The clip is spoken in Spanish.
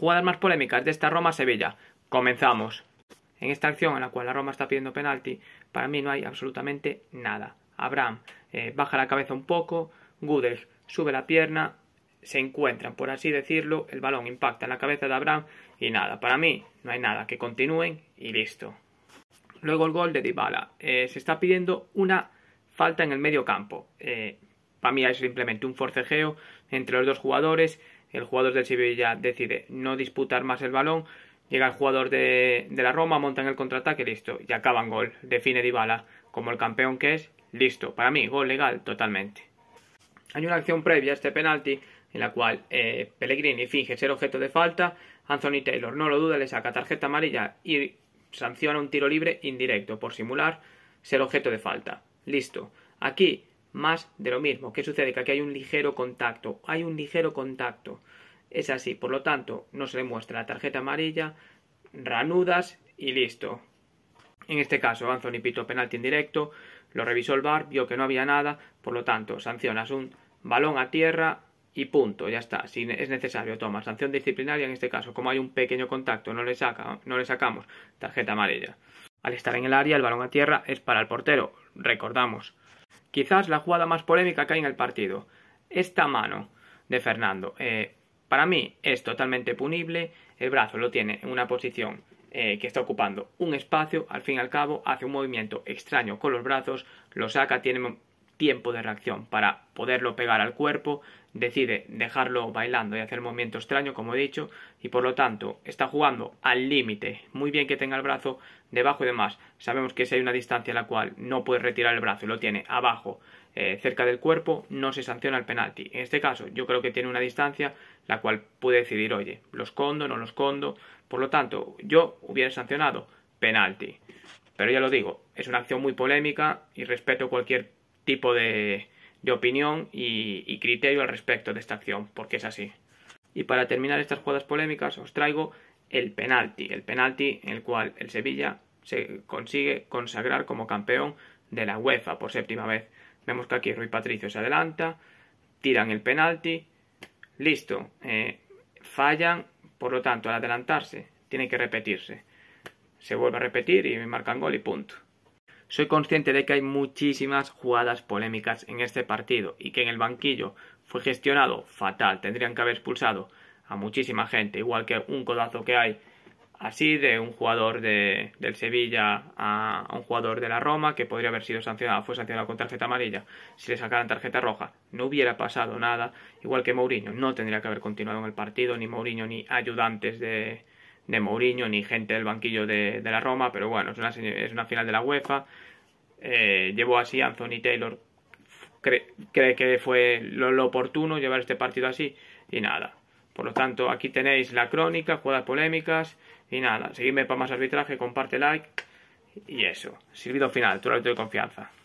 Jugadas más polémicas de esta Roma-Sevilla. Comenzamos. En esta acción en la cual la Roma está pidiendo penalti, para mí no hay absolutamente nada. Abraham eh, baja la cabeza un poco, Gudel sube la pierna, se encuentran, por así decirlo, el balón impacta en la cabeza de Abraham y nada, para mí no hay nada, que continúen y listo. Luego el gol de Dybala. Eh, se está pidiendo una falta en el medio campo. Eh, para mí es simplemente un forcejeo entre los dos jugadores el jugador del Sevilla decide no disputar más el balón, llega el jugador de, la Roma, montan el contraataque, listo, y acaban gol, define Dybala como el campeón que es, listo, para mí gol legal totalmente. Hay una acción previa a este penalti en la cual eh, Pellegrini finge ser objeto de falta, Anthony Taylor no lo duda, le saca tarjeta amarilla y sanciona un tiro libre indirecto por simular ser objeto de falta. Listo. Aquí más de lo mismo. ¿Qué sucede? Que aquí hay un ligero contacto. Hay un ligero contacto. Es así. Por lo tanto, no se le muestra la tarjeta amarilla, ranudas y listo. En este caso, Anthony pito penalti indirecto, lo revisó el VAR, vio que no había nada, por lo tanto, sancionas un balón a tierra y punto, ya está. Si es necesario, toma sanción disciplinaria en este caso. Como hay un pequeño contacto, no le, saca, no le sacamos tarjeta amarilla. Al estar en el área, el balón a tierra es para el portero, recordamos. Quizás la jugada más polémica que hay en el partido. Esta mano de Fernando. Eh, para mí es totalmente punible. El brazo lo tiene en una posición eh, que está ocupando un espacio. Al fin y al cabo hace un movimiento extraño con los brazos. Lo saca, tiene tiempo de reacción para poderlo pegar al cuerpo decide dejarlo bailando y hacer movimiento extraño, como he dicho, y por lo tanto está jugando al límite. Muy bien que tenga el brazo debajo y demás. Sabemos que si hay una distancia a la cual no puede retirar el brazo y lo tiene abajo, eh, cerca del cuerpo, no se sanciona el penalti. En este caso, yo creo que tiene una distancia la cual puede decidir, oye, los condo, no los condo. Por lo tanto, yo hubiera sancionado penalti. Pero ya lo digo, es una acción muy polémica y respeto cualquier tipo de, de opinión y, criterio al respecto de esta acción, porque es así. Y para terminar estas jugadas polémicas os traigo el penalti, el penalti en el cual el Sevilla se consigue consagrar como campeón de la UEFA por séptima vez. Vemos que aquí Rui Patricio se adelanta, tiran el penalti, listo, eh, fallan, por lo tanto al adelantarse tiene que repetirse. Se vuelve a repetir y marcan gol y punto. Soy consciente de que hay muchísimas jugadas polémicas en este partido y que en el banquillo fue gestionado fatal. Tendrían que haber expulsado a muchísima gente, igual que un codazo que hay así de un jugador de, del Sevilla a, a, un jugador de la Roma que podría haber sido sancionado, fue sancionado con tarjeta amarilla. Si le sacaran tarjeta roja, no hubiera pasado nada, igual que Mourinho, no tendría que haber continuado en el partido, ni Mourinho ni ayudantes de, de Mourinho ni gente del banquillo de, la Roma, pero bueno, es una, es una final de la UEFA. Eh, llevó así Anthony Taylor, cree, que fue lo, oportuno llevar este partido así y nada. Por lo tanto, aquí tenéis la crónica, jugadas polémicas y nada. Seguidme para más arbitraje, comparte like y eso. sirvido final, tu de confianza.